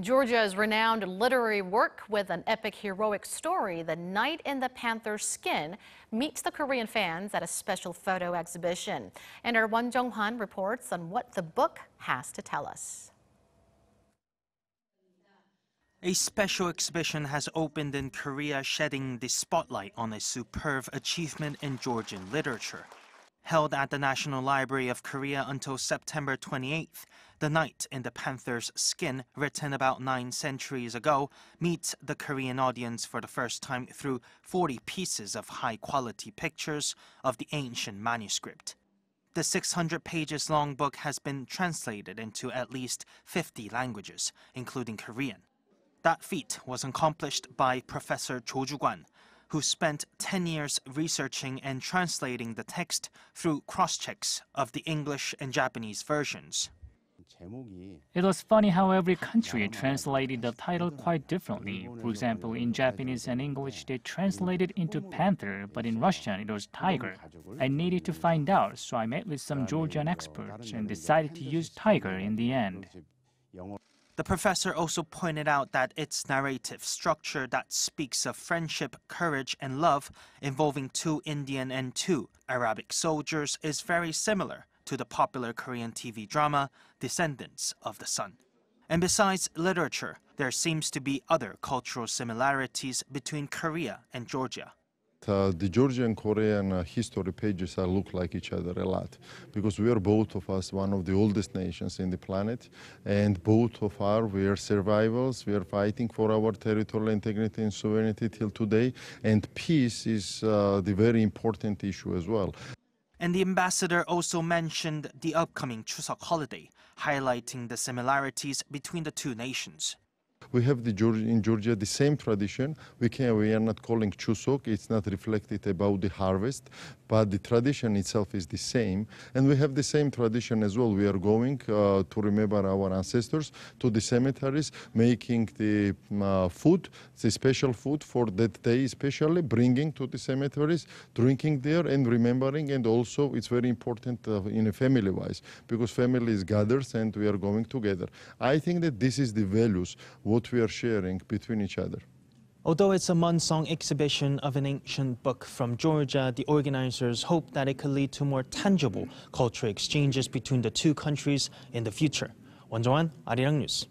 Georgia's renowned literary work with an epic heroic story, The Knight in the Panther's Skin, meets the Korean fans at a special photo exhibition. And our Won Jong-hwan reports on what the book has to tell us. A special exhibition has opened in Korea, shedding the spotlight on a superb achievement in Georgian literature. Held at the National Library of Korea until September 28th, the Knight in the Panther's Skin, written about nine centuries ago, meets the Korean audience for the first time through 40 pieces of high-quality pictures of the ancient manuscript. The 600 pages long book has been translated into at least 50 languages, including Korean. That feat was accomplished by Professor Cho ju gwan who spent 10 years researching and translating the text through cross-checks of the English and Japanese versions. It was funny how every country translated the title quite differently. For example, in Japanese and English, they translated into panther, but in Russian it was tiger. I needed to find out, so I met with some Georgian experts and decided to use tiger in the end. The professor also pointed out that its narrative structure that speaks of friendship, courage, and love involving two Indian and two Arabic soldiers is very similar to the popular Korean TV drama Descendants of the Sun. And besides literature, there seems to be other cultural similarities between Korea and Georgia. Uh, the Georgian Korean uh, history pages uh, look like each other a lot because we are both of us one of the oldest nations in the planet and both of us we are survivals we are fighting for our territorial integrity and sovereignty till today and peace is uh, the very important issue as well and the ambassador also mentioned the upcoming Chuseok holiday, highlighting the similarities between the two nations. We have the, in Georgia the same tradition. We, can, we are not calling Chusok. It's not reflected about the harvest, but the tradition itself is the same. And we have the same tradition as well. We are going uh, to remember our ancestors to the cemeteries, making the uh, food, the special food for that day especially, bringing to the cemeteries, drinking there and remembering. And also it's very important uh, in a family-wise because family is gathers and we are going together. I think that this is the values what we are sharing between each other. Although it's a month exhibition of an ancient book from Georgia, the organizers hope that it could lead to more tangible cultural exchanges between the two countries in the future. 원정환 Arirang News.